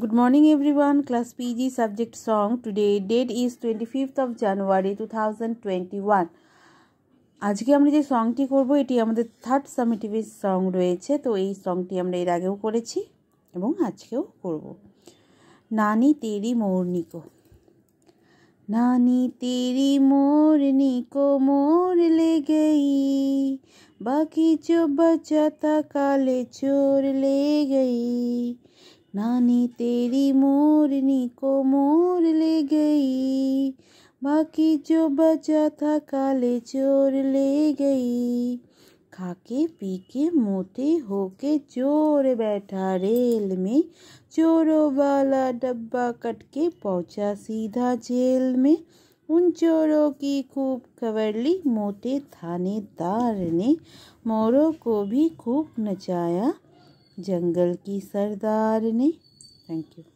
Good morning everyone class Good morning everyone. Class date is twenty Today of January two thousand twenty one আজকে আমরা যে সংটি করব এটি আমাদের থার্ড সামিটিভের সং রয়েছে তো এই সংটি আমরা এর আগেও করেছি এবং আজকেও করব নানি তেরি মোরনিকো নানি তেরি মোরনিকো মোর লে গই বাকি চো বচা কালে চোর লে গেই नानी तेरी मोरनी को मोर ले गई बाकी जो बचा था काले चोर ले गई खाके पी के मोटे होके चोर बैठा रेल में चोरों वाला डब्बा कट के पहुंचा सीधा जेल में उन चोरों की खूब खबर ली मोटे थानेदार ने मोरों को भी खूब नचाया जंगल की सरदार ने थैंक यू